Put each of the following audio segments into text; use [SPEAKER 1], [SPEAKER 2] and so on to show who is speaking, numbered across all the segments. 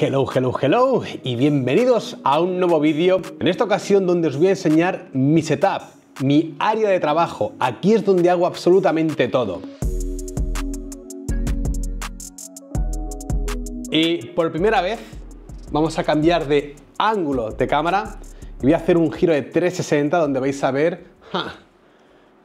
[SPEAKER 1] Hello, hello, hello y bienvenidos a un nuevo vídeo. En esta ocasión donde os voy a enseñar mi setup, mi área de trabajo. Aquí es donde hago absolutamente todo. Y por primera vez vamos a cambiar de ángulo de cámara y voy a hacer un giro de 360 donde vais a ver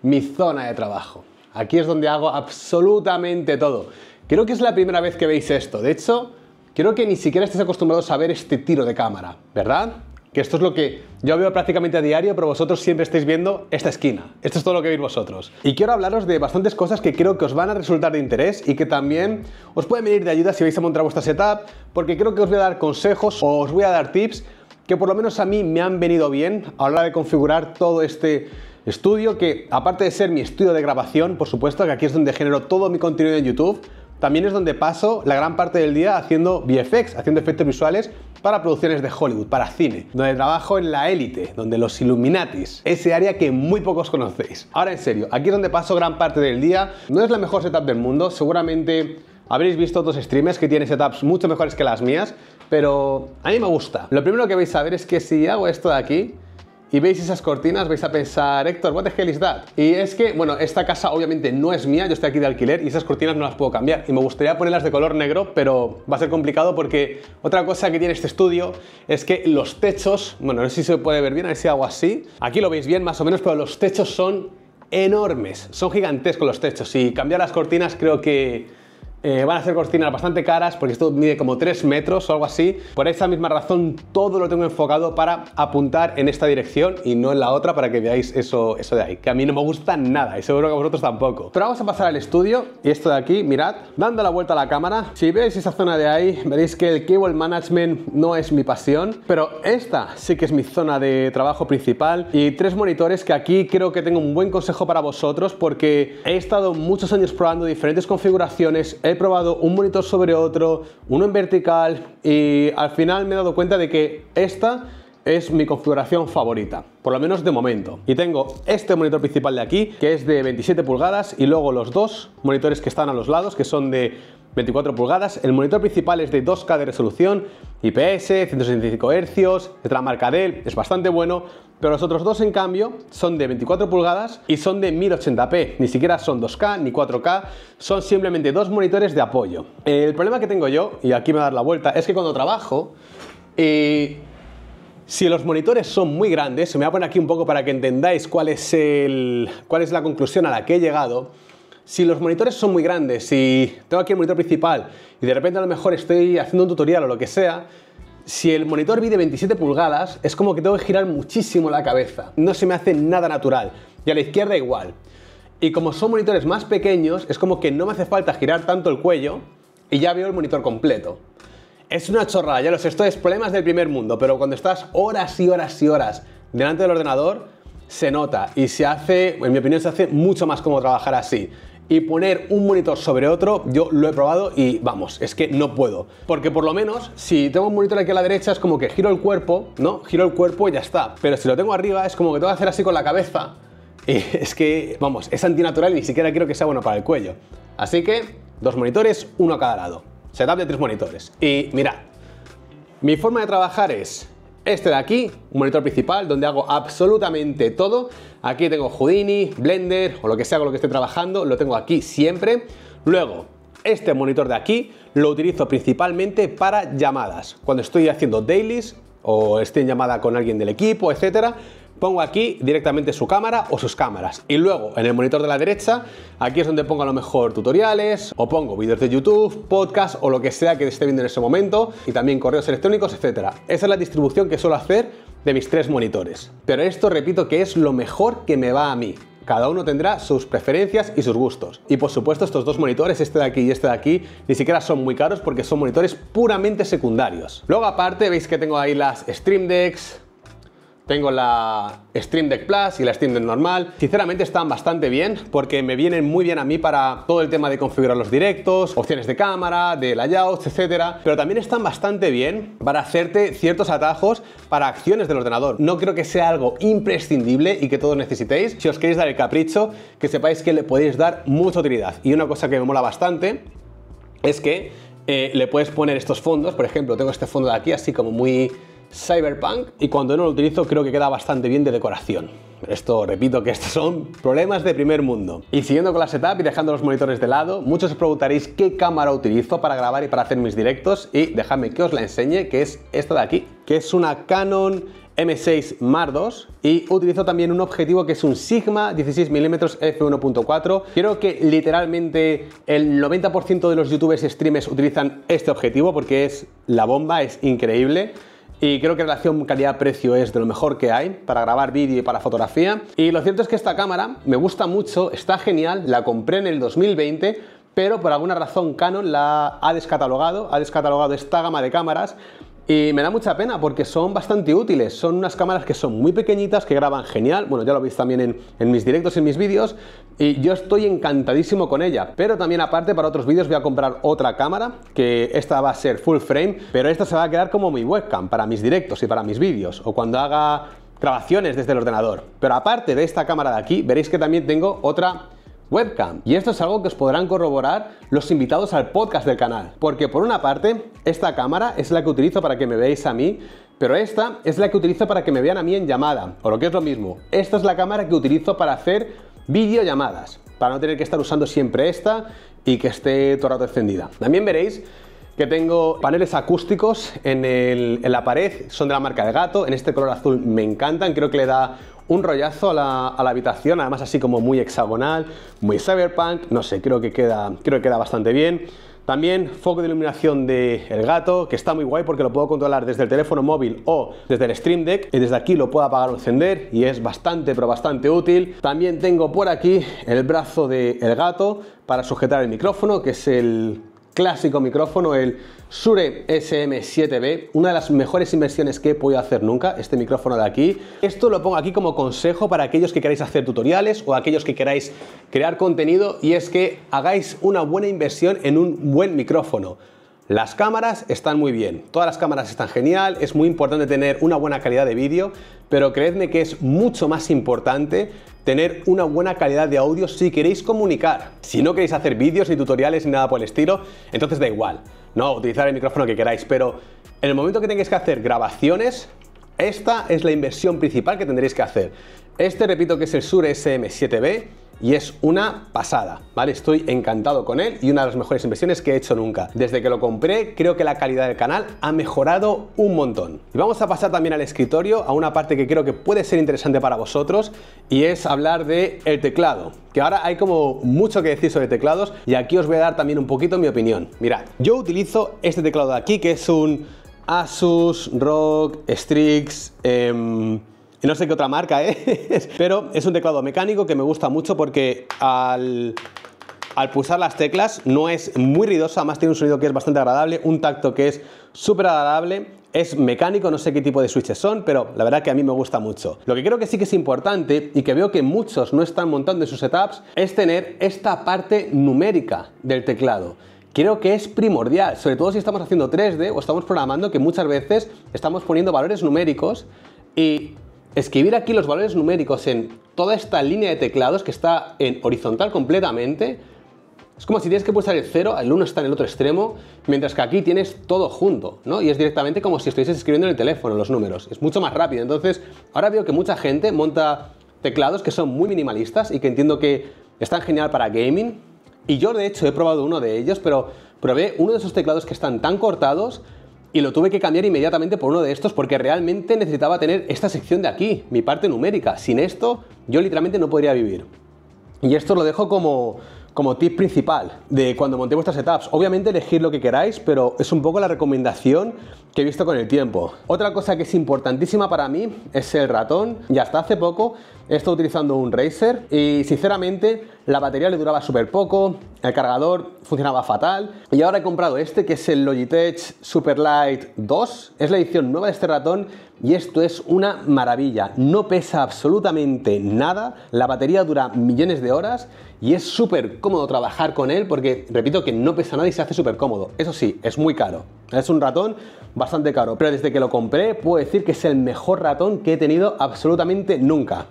[SPEAKER 1] mi zona de trabajo. Aquí es donde hago absolutamente todo. Creo que es la primera vez que veis esto. De hecho, creo que ni siquiera estáis acostumbrados a ver este tiro de cámara, ¿verdad? Que esto es lo que yo veo prácticamente a diario, pero vosotros siempre estáis viendo esta esquina. Esto es todo lo que veis vosotros. Y quiero hablaros de bastantes cosas que creo que os van a resultar de interés y que también os pueden venir de ayuda si vais a montar vuestra setup, porque creo que os voy a dar consejos o os voy a dar tips que por lo menos a mí me han venido bien a la hora de configurar todo este estudio, que aparte de ser mi estudio de grabación, por supuesto, que aquí es donde genero todo mi contenido en YouTube, también es donde paso la gran parte del día haciendo VFX, haciendo efectos visuales para producciones de Hollywood, para cine, donde trabajo en la élite, donde los Illuminatis, ese área que muy pocos conocéis. Ahora en serio, aquí es donde paso gran parte del día, no es la mejor setup del mundo, seguramente habréis visto otros streamers que tienen setups mucho mejores que las mías, pero a mí me gusta. Lo primero que vais a ver es que si hago esto de aquí, y veis esas cortinas, vais a pensar, Héctor, what the hell is Y es que, bueno, esta casa obviamente no es mía, yo estoy aquí de alquiler y esas cortinas no las puedo cambiar. Y me gustaría ponerlas de color negro, pero va a ser complicado porque otra cosa que tiene este estudio es que los techos, bueno, no sé si se puede ver bien, a ver si hago así. Aquí lo veis bien más o menos, pero los techos son enormes, son gigantescos los techos y cambiar las cortinas creo que eh, van a ser cortinas bastante caras porque esto mide como 3 metros o algo así. Por esa misma razón todo lo tengo enfocado para apuntar en esta dirección y no en la otra para que veáis eso, eso de ahí. Que a mí no me gusta nada y seguro que a vosotros tampoco. Pero vamos a pasar al estudio y esto de aquí, mirad, dando la vuelta a la cámara. Si veis esa zona de ahí, veréis que el cable management no es mi pasión, pero esta sí que es mi zona de trabajo principal y tres monitores que aquí creo que tengo un buen consejo para vosotros porque he estado muchos años probando diferentes configuraciones, he probado un monitor sobre otro, uno en vertical y al final me he dado cuenta de que esta es mi configuración favorita, por lo menos de momento. Y tengo este monitor principal de aquí, que es de 27 pulgadas, y luego los dos monitores que están a los lados, que son de 24 pulgadas, el monitor principal es de 2K de resolución, IPS, 165 Hz, es de la marca Dell, es bastante bueno, pero los otros dos en cambio son de 24 pulgadas y son de 1080p, ni siquiera son 2K ni 4K, son simplemente dos monitores de apoyo. El problema que tengo yo, y aquí me voy a dar la vuelta, es que cuando trabajo, y eh, si los monitores son muy grandes, se me va a poner aquí un poco para que entendáis cuál es, el, cuál es la conclusión a la que he llegado, si los monitores son muy grandes, si tengo aquí el monitor principal y de repente a lo mejor estoy haciendo un tutorial o lo que sea, si el monitor mide 27 pulgadas, es como que tengo que girar muchísimo la cabeza. No se me hace nada natural. Y a la izquierda igual. Y como son monitores más pequeños, es como que no me hace falta girar tanto el cuello y ya veo el monitor completo. Es una chorrada, ya lo sé, esto es problemas del primer mundo, pero cuando estás horas y horas y horas delante del ordenador, se nota y se hace, en mi opinión, se hace mucho más como trabajar así y poner un monitor sobre otro, yo lo he probado y vamos, es que no puedo. Porque por lo menos, si tengo un monitor aquí a la derecha, es como que giro el cuerpo, ¿no? Giro el cuerpo y ya está. Pero si lo tengo arriba, es como que tengo que hacer así con la cabeza. Y es que, vamos, es antinatural y ni siquiera quiero que sea bueno para el cuello. Así que, dos monitores, uno a cada lado. Setup de tres monitores. Y mira, mi forma de trabajar es este de aquí, un monitor principal donde hago absolutamente todo. Aquí tengo Houdini, Blender o lo que sea con lo que esté trabajando, lo tengo aquí siempre. Luego, este monitor de aquí lo utilizo principalmente para llamadas. Cuando estoy haciendo dailies o estoy en llamada con alguien del equipo, etcétera, pongo aquí directamente su cámara o sus cámaras. Y luego, en el monitor de la derecha, aquí es donde pongo a lo mejor tutoriales, o pongo vídeos de YouTube, podcast o lo que sea que esté viendo en ese momento, y también correos electrónicos, etcétera. Esa es la distribución que suelo hacer de mis tres monitores. Pero esto, repito, que es lo mejor que me va a mí. Cada uno tendrá sus preferencias y sus gustos. Y por supuesto estos dos monitores, este de aquí y este de aquí, ni siquiera son muy caros porque son monitores puramente secundarios. Luego aparte veis que tengo ahí las Stream Decks, tengo la Stream Deck Plus y la Stream Deck normal. Sinceramente están bastante bien porque me vienen muy bien a mí para todo el tema de configurar los directos, opciones de cámara, de layouts, etc. pero también están bastante bien para hacerte ciertos atajos para acciones del ordenador. No creo que sea algo imprescindible y que todos necesitéis. Si os queréis dar el capricho, que sepáis que le podéis dar mucha utilidad. Y una cosa que me mola bastante es que eh, le puedes poner estos fondos, por ejemplo, tengo este fondo de aquí así como muy Cyberpunk y cuando no lo utilizo creo que queda bastante bien de decoración. Esto, repito que estos son problemas de primer mundo. Y siguiendo con la setup y dejando los monitores de lado, muchos os preguntaréis qué cámara utilizo para grabar y para hacer mis directos y dejadme que os la enseñe, que es esta de aquí, que es una Canon M6 mar 2 y utilizo también un objetivo que es un Sigma 16mm f1.4. quiero que literalmente el 90% de los youtubers y streamers utilizan este objetivo porque es la bomba, es increíble y creo que la relación calidad-precio es de lo mejor que hay para grabar vídeo y para fotografía. Y lo cierto es que esta cámara me gusta mucho, está genial, la compré en el 2020, pero por alguna razón Canon la ha descatalogado, ha descatalogado esta gama de cámaras y me da mucha pena porque son bastante útiles. Son unas cámaras que son muy pequeñitas, que graban genial. Bueno, ya lo veis también en, mis directos, y en mis vídeos. Y yo estoy encantadísimo con ella. Pero también aparte para otros vídeos voy a comprar otra cámara, que esta va a ser full frame, pero esta se va a quedar como mi webcam para mis directos y para mis vídeos. O cuando haga grabaciones desde el ordenador. Pero aparte de esta cámara de aquí, veréis que también tengo otra webcam. Y esto es algo que os podrán corroborar los invitados al podcast del canal. Porque por una parte, esta cámara es la que utilizo para que me veáis a mí, pero esta es la que utilizo para que me vean a mí en llamada. O lo que es lo mismo, esta es la cámara que utilizo para hacer videollamadas. Para no tener que estar usando siempre esta y que esté todo el rato encendida. También veréis que tengo paneles acústicos en, la pared, son de la marca de gato, en este color azul me encantan, creo que le da un rollazo a la, habitación, además así como muy hexagonal, muy cyberpunk, no sé, creo que queda, creo que queda bastante bien. También foco de iluminación del El gato, que está muy guay porque lo puedo controlar desde el teléfono móvil o desde el Stream Deck. Y desde aquí lo puedo apagar o encender y es bastante, pero bastante útil. También tengo por aquí el brazo del El gato para sujetar el micrófono, que es el clásico micrófono, el Shure SM7B, una de las mejores inversiones que he podido hacer nunca, este micrófono de aquí. Esto lo pongo aquí como consejo para aquellos que queráis hacer tutoriales o aquellos que queráis crear contenido y es que hagáis una buena inversión en un buen micrófono. Las cámaras están muy bien, todas las cámaras están genial, es muy importante tener una buena calidad de vídeo, pero creedme que es mucho más importante tener una buena calidad de audio si queréis comunicar. Si no queréis hacer vídeos ni tutoriales ni nada por el estilo, entonces da igual, no, utilizar el micrófono que queráis, pero en el momento que tengáis que hacer grabaciones, esta es la inversión principal que tendréis que hacer. Este, repito, que es el SURE SM7B, y es una pasada, ¿vale? Estoy encantado con él y una de las mejores inversiones que he hecho nunca. Desde que lo compré, creo que la calidad del canal ha mejorado un montón. Y vamos a pasar también al escritorio, a una parte que creo que puede ser interesante para vosotros y es hablar de el teclado, que ahora hay como mucho que decir sobre teclados y aquí os voy a dar también un poquito mi opinión. Mirad, yo utilizo este teclado de aquí que es un Asus, Rock, Strix, em, y no sé qué otra marca es, pero es un teclado mecánico que me gusta mucho porque al, al pulsar las teclas no es muy ruidosa, además tiene un sonido que es bastante agradable, un tacto que es súper agradable, es mecánico, no sé qué tipo de switches son, pero la verdad que a mí me gusta mucho. Lo que creo que sí que es importante y que veo que muchos no están montando en sus setups es tener esta parte numérica del teclado creo que es primordial, sobre todo si estamos haciendo 3D o estamos programando, que muchas veces estamos poniendo valores numéricos y Escribir aquí los valores numéricos en toda esta línea de teclados que está en horizontal completamente, es como si tienes que pulsar el 0, el 1 está en el otro extremo, mientras que aquí tienes todo junto, ¿no? Y es directamente como si estuvieses escribiendo en el teléfono los números, es mucho más rápido. Entonces, ahora veo que mucha gente monta teclados que son muy minimalistas y que entiendo que están genial para gaming. Y yo de hecho he probado uno de ellos, pero probé uno de esos teclados que están tan cortados y lo tuve que cambiar inmediatamente por uno de estos porque realmente necesitaba tener esta sección de aquí, mi parte numérica. Sin esto yo literalmente no podría vivir. Y esto lo dejo como, como tip principal de cuando monté vuestras setups. Obviamente elegir lo que queráis, pero es un poco la recomendación que he visto con el tiempo. Otra cosa que es importantísima para mí es el ratón. Y hasta hace poco estado utilizando un Razer y sinceramente la batería le duraba súper poco, el cargador funcionaba fatal y ahora he comprado este que es el Logitech Super light 2, es la edición nueva de este ratón y esto es una maravilla, no pesa absolutamente nada, la batería dura millones de horas y es súper cómodo trabajar con él porque repito que no pesa nada y se hace súper cómodo, eso sí, es muy caro, es un ratón bastante caro, pero desde que lo compré puedo decir que es el mejor ratón que he tenido absolutamente nunca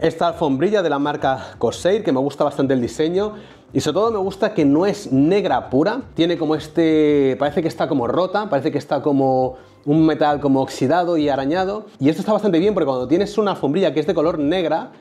[SPEAKER 1] esta alfombrilla de la marca Corsair, que me gusta bastante el diseño. Y sobre todo me gusta que no es negra pura, tiene como este, parece que está como rota, parece que está como un metal como oxidado y arañado. Y esto está bastante bien porque cuando tienes una alfombrilla que es de color negra,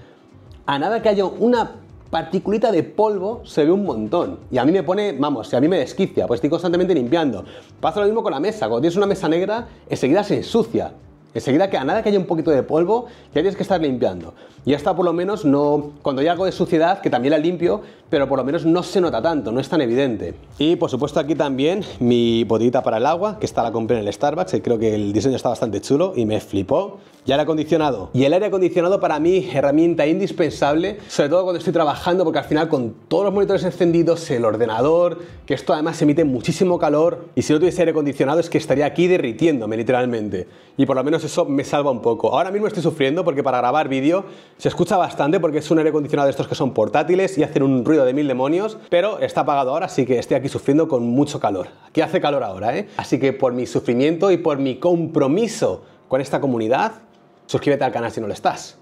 [SPEAKER 1] a nada que haya una particulita de polvo se ve un montón. Y a mí me pone, vamos, si a mí me desquicia, pues estoy constantemente limpiando. Pasa lo mismo con la mesa, cuando tienes una mesa negra, enseguida se ensucia. Enseguida que a nada que haya un poquito de polvo, ya tienes que estar limpiando. Y hasta por lo menos no, cuando hay algo de suciedad, que también la limpio, pero por lo menos no se nota tanto, no es tan evidente. Y por supuesto aquí también mi botellita para el agua, que esta la compré en el Starbucks, y creo que el diseño está bastante chulo y me flipó y aire acondicionado. Y el aire acondicionado para mí es herramienta indispensable, sobre todo cuando estoy trabajando, porque al final con todos los monitores encendidos, el ordenador, que esto además emite muchísimo calor, y si no tuviese aire acondicionado es que estaría aquí derritiéndome literalmente. Y por lo menos eso me salva un poco. Ahora mismo estoy sufriendo porque para grabar vídeo se escucha bastante porque es un aire acondicionado de estos que son portátiles y hacen un ruido de mil demonios, pero está apagado ahora, así que estoy aquí sufriendo con mucho calor. Aquí hace calor ahora, ¿eh? Así que por mi sufrimiento y por mi compromiso con esta comunidad, suscríbete al canal si no lo estás.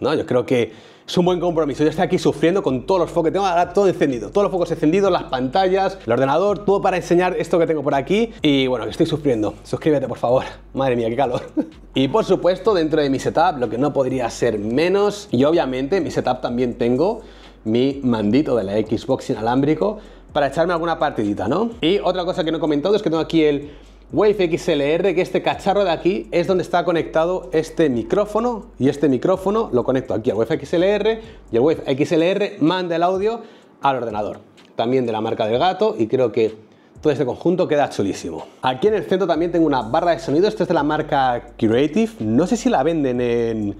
[SPEAKER 1] ¿no? Yo creo que es un buen compromiso. Yo estoy aquí sufriendo con todos los focos. Tengo ahora todo encendido, todos los focos encendidos, las pantallas, el ordenador, todo para enseñar esto que tengo por aquí. Y bueno, que estoy sufriendo. Suscríbete, por favor. Madre mía, qué calor. y por supuesto, dentro de mi setup, lo que no podría ser menos. Y obviamente, en mi setup también tengo mi mandito de la Xbox inalámbrico para echarme alguna partidita, ¿no? Y otra cosa que no he comentado es que tengo aquí el Wave XLR, que este cacharro de aquí es donde está conectado este micrófono y este micrófono lo conecto aquí al Wave XLR y el Wave XLR manda el audio al ordenador. También de la marca del gato y creo que todo este conjunto queda chulísimo. Aquí en el centro también tengo una barra de sonido, esta es de la marca Creative, no sé si la venden en,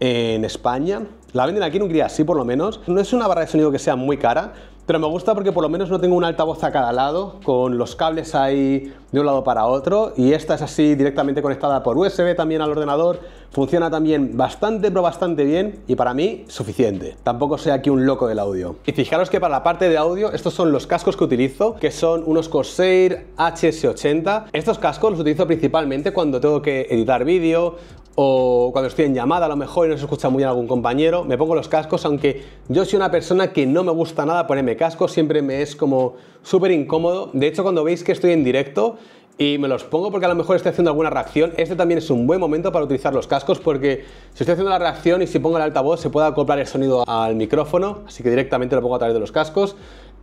[SPEAKER 1] en España, la venden aquí en Hungría, sí por lo menos. No es una barra de sonido que sea muy cara, pero me gusta porque por lo menos no tengo un altavoz a cada lado, con los cables ahí de un lado para otro, y esta es así directamente conectada por USB también al ordenador, funciona también bastante, pero bastante bien, y para mí suficiente. Tampoco soy aquí un loco del audio. Y fijaros que para la parte de audio, estos son los cascos que utilizo, que son unos Corsair HS80. Estos cascos los utilizo principalmente cuando tengo que editar vídeo o cuando estoy en llamada a lo mejor y no se escucha muy bien algún compañero, me pongo los cascos, aunque yo soy una persona que no me gusta nada ponerme cascos, siempre me es como súper incómodo. De hecho, cuando veis que estoy en directo y me los pongo porque a lo mejor estoy haciendo alguna reacción, este también es un buen momento para utilizar los cascos porque si estoy haciendo la reacción y si pongo el altavoz se puede acoplar el sonido al micrófono, así que directamente lo pongo a través de los cascos.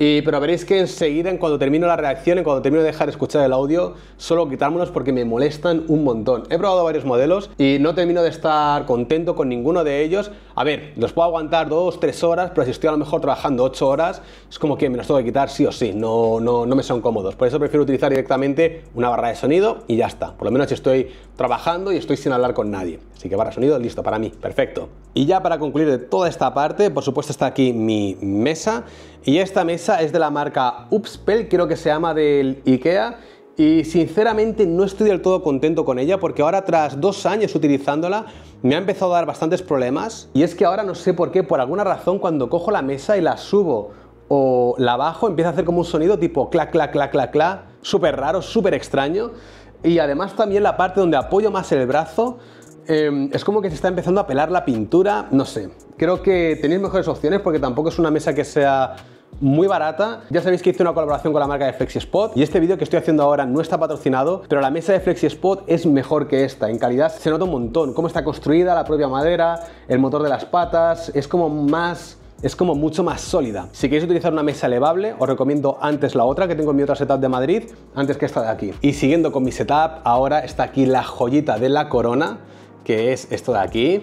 [SPEAKER 1] Y, pero veréis que enseguida, en cuando termino la reacción, en cuando termino de dejar escuchar el audio, solo quitármelos porque me molestan un montón. He probado varios modelos y no termino de estar contento con ninguno de ellos. A ver, los puedo aguantar 2, 3 horas, pero si estoy a lo mejor trabajando 8 horas, es como que me los tengo que quitar sí o sí, no, no, no me son cómodos. Por eso prefiero utilizar directamente una barra de sonido y ya está. Por lo menos estoy trabajando y estoy sin hablar con nadie. Así que barra de sonido, listo para mí, perfecto. Y ya para concluir de toda esta parte, por supuesto está aquí mi mesa y esta mesa es de la marca UPSPEL, creo que se llama del IKEA. Y sinceramente no estoy del todo contento con ella porque ahora tras dos años utilizándola me ha empezado a dar bastantes problemas. Y es que ahora no sé por qué, por alguna razón cuando cojo la mesa y la subo o la bajo empieza a hacer como un sonido tipo clac, clac, clac, clac, clac, súper raro, súper extraño. Y además también la parte donde apoyo más el brazo em, es como que se está empezando a pelar la pintura, no sé. Creo que tenéis mejores opciones porque tampoco es una mesa que sea muy barata. Ya sabéis que hice una colaboración con la marca de FlexiSpot y este vídeo que estoy haciendo ahora no está patrocinado, pero la mesa de FlexiSpot es mejor que esta. En calidad se nota un montón cómo está construida la propia madera, el motor de las patas, es como más es como mucho más sólida. Si queréis utilizar una mesa elevable, os recomiendo antes la otra que tengo en mi otra setup de Madrid, antes que esta de aquí. Y siguiendo con mi setup, ahora está aquí la joyita de la corona, que es esto de aquí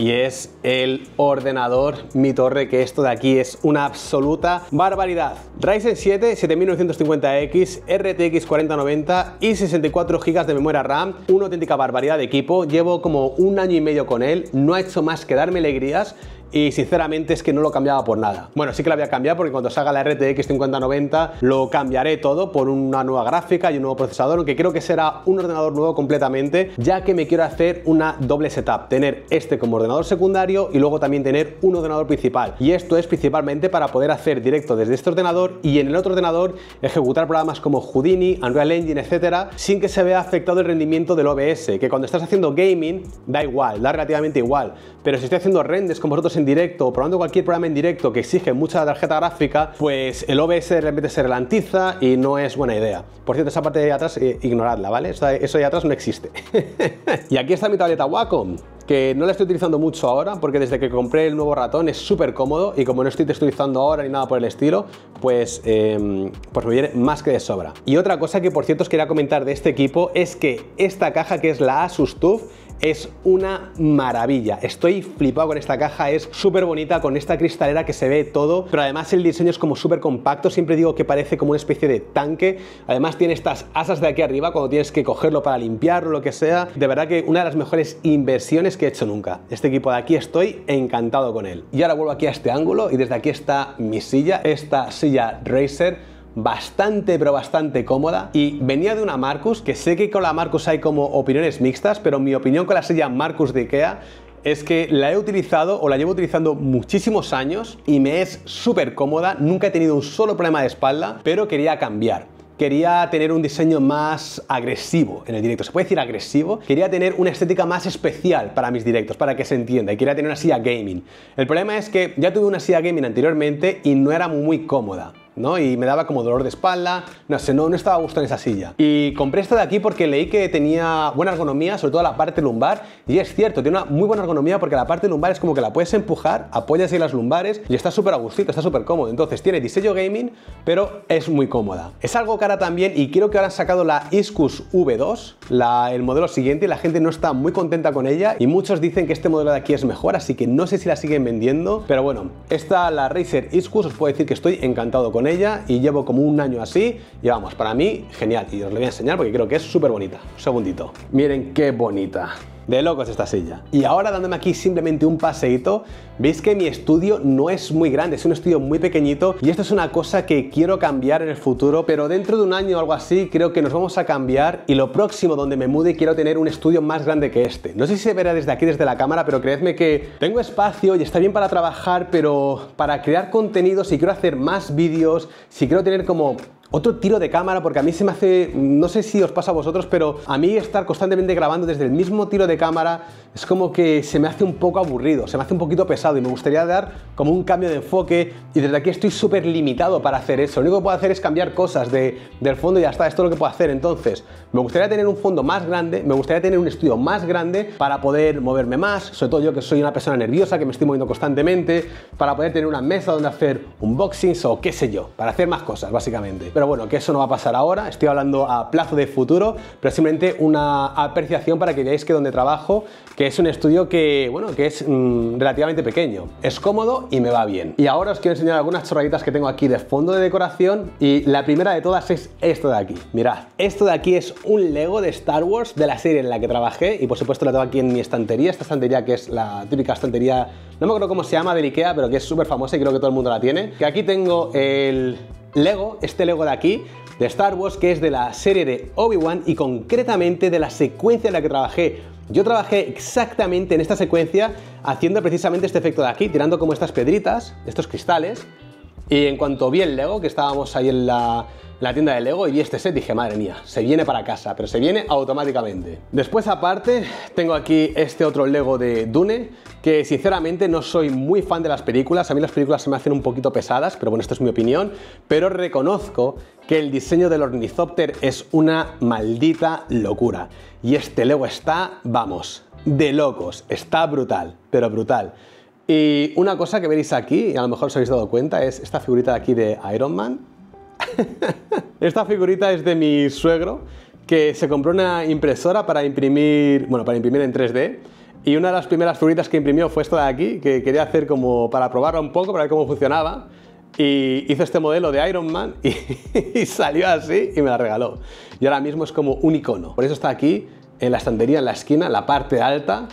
[SPEAKER 1] y es el ordenador Mi Torre, que esto de aquí es una absoluta barbaridad. Ryzen 7 7950X, RTX 4090 y 64 GB de memoria RAM, una auténtica barbaridad de equipo. Llevo como un año y medio con él, no ha hecho más que darme alegrías y sinceramente es que no lo cambiaba por nada. Bueno, sí que lo voy a cambiar porque cuando salga la RTX 5090 lo cambiaré todo por una nueva gráfica y un nuevo procesador, aunque creo que será un ordenador nuevo completamente, ya que me quiero hacer una doble setup, tener este como ordenador secundario y luego también tener un ordenador principal. Y esto es principalmente para poder hacer directo desde este ordenador y en el otro ordenador ejecutar programas como Houdini, Unreal Engine, etcétera, sin que se vea afectado el rendimiento del OBS, que cuando estás haciendo gaming da igual, da relativamente igual, pero si estoy haciendo renders con vosotros en directo o probando cualquier programa en directo que exige mucha tarjeta gráfica, pues el OBS de repente se ralentiza y no es buena idea. Por cierto, esa parte de atrás, eh, ignoradla, ¿vale? Eso, de atrás no existe. y aquí está mi tableta Wacom que no la estoy utilizando mucho ahora porque desde que compré el nuevo ratón es súper cómodo y como no estoy texturizando ahora ni nada por el estilo, pues, em, pues me viene más que de sobra. Y otra cosa que por cierto os quería comentar de este equipo es que esta caja que es la Asus TUF es una maravilla. Estoy flipado con esta caja, es súper bonita con esta cristalera que se ve todo, pero además el diseño es como súper compacto, siempre digo que parece como una especie de tanque. Además tiene estas asas de aquí arriba cuando tienes que cogerlo para limpiarlo, lo que sea. De verdad que una de las mejores inversiones que he hecho nunca. Este equipo de aquí estoy encantado con él. Y ahora vuelvo aquí a este ángulo y desde aquí está mi silla, esta silla Racer bastante pero bastante cómoda y venía de una Marcus, que sé que con la Marcus hay como opiniones mixtas, pero mi opinión con la silla Marcus de Ikea es que la he utilizado o la llevo utilizando muchísimos años y me es súper cómoda, nunca he tenido un solo problema de espalda, pero quería cambiar quería tener un diseño más agresivo en el directo. ¿Se puede decir agresivo? Quería tener una estética más especial para mis directos, para que se entienda, y quería tener una silla gaming. El problema es que ya tuve una silla gaming anteriormente y no era muy cómoda. Y me daba como dolor de espalda, no sé, no, estaba a gusto en esa silla. Y compré esta de aquí porque leí que tenía buena ergonomía, sobre todo la parte lumbar, y es cierto, tiene una muy buena ergonomía porque la parte lumbar es como que la puedes empujar, apoyas ahí las lumbares y está súper a está súper cómodo. Entonces tiene diseño gaming, pero es muy cómoda. Es algo cara también y creo que ahora han sacado la Iscus V2, el modelo siguiente, y la gente no está muy contenta con ella y muchos dicen que este modelo de aquí es mejor, así que no sé si la siguen vendiendo, pero bueno, esta, la Razer Iscus, os puedo decir que estoy encantado con ella ella y llevo como un año así y vamos, para mí genial y os lo voy a enseñar porque creo que es súper bonita. Un segundito. Miren qué bonita. De locos esta silla. Y ahora dándome aquí simplemente un paseíto, veis que mi estudio no es muy grande, es un estudio muy pequeñito y esto es una cosa que quiero cambiar en el futuro, pero dentro de un año o algo así creo que nos vamos a cambiar y lo próximo donde me mude quiero tener un estudio más grande que este. No sé si se verá desde aquí, desde la cámara, pero creedme que tengo espacio y está bien para trabajar, pero para crear contenido, si quiero hacer más vídeos, si quiero tener como otro tiro de cámara, porque a mí se me hace, no sé si os pasa a vosotros, pero a mí estar constantemente grabando desde el mismo tiro de cámara es como que se me hace un poco aburrido, se me hace un poquito pesado y me gustaría dar como un cambio de enfoque y desde aquí estoy súper limitado para hacer eso. Lo único que puedo hacer es cambiar cosas del fondo y ya está, esto es lo que puedo hacer. Entonces, me gustaría tener un fondo más grande, me gustaría tener un estudio más grande para poder moverme más, sobre todo yo que soy una persona nerviosa, que me estoy moviendo constantemente, para poder tener una mesa donde hacer un unboxings o qué sé yo, para hacer más cosas básicamente pero bueno, que eso no va a pasar ahora, estoy hablando a plazo de futuro, pero simplemente una apreciación para que veáis que donde trabajo, que es un estudio que, bueno, que es mm, relativamente pequeño, es cómodo y me va bien. Y ahora os quiero enseñar algunas chorraditas que tengo aquí de fondo de decoración y la primera de todas es esto de aquí. Mirad, esto de aquí es un Lego de Star Wars de la serie en la que trabajé y por supuesto la tengo aquí en mi estantería, esta estantería que es la típica estantería, no me acuerdo cómo se llama, del Ikea, pero que es súper famosa y creo que todo el mundo la tiene. Que aquí tengo el Lego, este Lego de aquí, de Star Wars, que es de la serie de Obi-Wan y concretamente de la secuencia en la que trabajé. Yo trabajé exactamente en esta secuencia haciendo precisamente este efecto de aquí, tirando como estas pedritas, estos cristales, y en cuanto vi el Lego, que estábamos ahí en la, tienda de Lego y vi este set, dije, madre mía, se viene para casa, pero se viene automáticamente. Después, aparte, tengo aquí este otro Lego de Dune, que sinceramente no soy muy fan de las películas, a mí las películas se me hacen un poquito pesadas, pero bueno, esta es mi opinión, pero reconozco que el diseño del Ornithopter es una maldita locura. Y este Lego está, vamos, de locos, está brutal, pero brutal. Y una cosa que veréis aquí, y a lo mejor os habéis dado cuenta, es esta figurita de aquí de Iron Man. esta figurita es de mi suegro, que se compró una impresora para imprimir, bueno, para imprimir en 3D. Y una de las primeras figuritas que imprimió fue esta de aquí, que quería hacer como para probarla un poco, para ver cómo funcionaba. Y hizo este modelo de Iron Man y, y, salió así y me la regaló. Y ahora mismo es como un icono. Por eso está aquí, en la estantería, en la esquina, en la parte alta,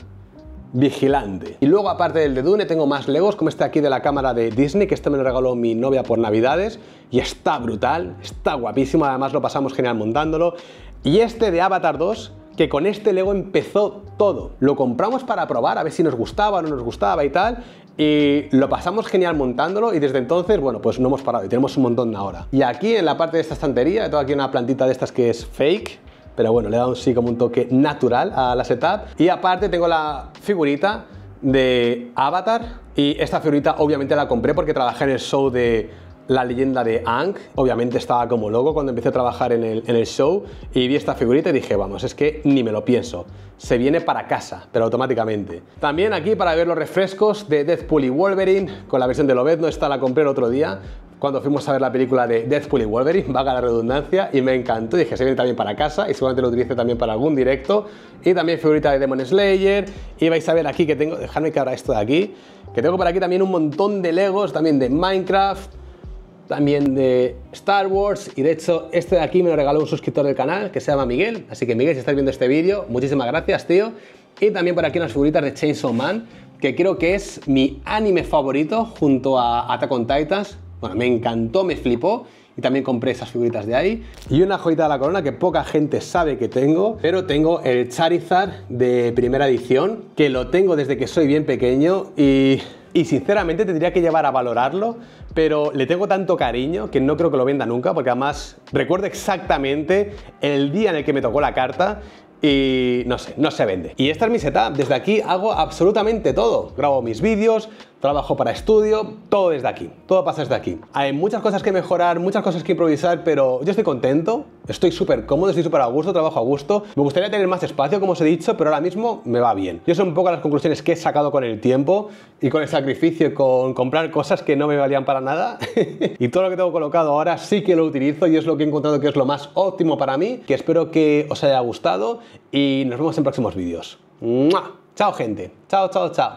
[SPEAKER 1] vigilante. Y luego aparte del de Dune tengo más Legos como este aquí de la cámara de Disney que este me lo regaló mi novia por navidades y está brutal, está guapísimo, además lo pasamos genial montándolo. Y este de Avatar 2 que con este Lego empezó todo. Lo compramos para probar, a ver si nos gustaba o no nos gustaba y tal, y lo pasamos genial montándolo y desde entonces, bueno, pues no hemos parado y tenemos un montón ahora. Y aquí en la parte de esta estantería, tengo aquí una plantita de estas que es fake, pero bueno, le da un sí como un toque natural a la setup. Y aparte tengo la figurita de Avatar y esta figurita obviamente la compré porque trabajé en el show de la leyenda de Hank. obviamente estaba como loco cuando empecé a trabajar en el, show y vi esta figurita y dije, vamos, es que ni me lo pienso, se viene para casa, pero automáticamente. También aquí para ver los refrescos de Deadpool y Wolverine, con la versión de no está, la compré el otro día, cuando fuimos a ver la película de Deadpool y Wolverine, vaga la redundancia, y me encantó. y Dije, se viene también para casa y seguramente lo utilice también para algún directo. Y también figurita de Demon Slayer. Y vais a ver aquí que tengo, dejadme que abra esto de aquí, que tengo por aquí también un montón de Legos, también de Minecraft, también de Star Wars. Y de hecho, este de aquí me lo regaló un suscriptor del canal que se llama Miguel. Así que Miguel, si estás viendo este vídeo, muchísimas gracias, tío. Y también por aquí unas figuritas de Chainsaw Man, que creo que es mi anime favorito junto a Attack on Titans bueno, me encantó, me flipó y también compré esas figuritas de ahí. Y una joyita de la corona que poca gente sabe que tengo, pero tengo el Charizard de primera edición, que lo tengo desde que soy bien pequeño y... sinceramente tendría que llevar a valorarlo, pero le tengo tanto cariño que no creo que lo venda nunca, porque además recuerdo exactamente el día en el que me tocó la carta y no sé, no se vende. Y esta es mi setup, desde aquí hago absolutamente todo. Grabo mis vídeos, trabajo para estudio, todo desde aquí, todo pasa desde aquí. Hay muchas cosas que mejorar, muchas cosas que improvisar, pero yo estoy contento, estoy súper cómodo, estoy súper a gusto, trabajo a gusto. Me gustaría tener más espacio, como os he dicho, pero ahora mismo me va bien. Yo son un poco las conclusiones que he sacado con el tiempo y con el sacrificio, con comprar cosas que no me valían para nada. y todo lo que tengo colocado ahora sí que lo utilizo y es lo que he encontrado que es lo más óptimo para mí, que espero que os haya gustado y nos vemos en próximos vídeos. Chao gente, chao, chao, chao.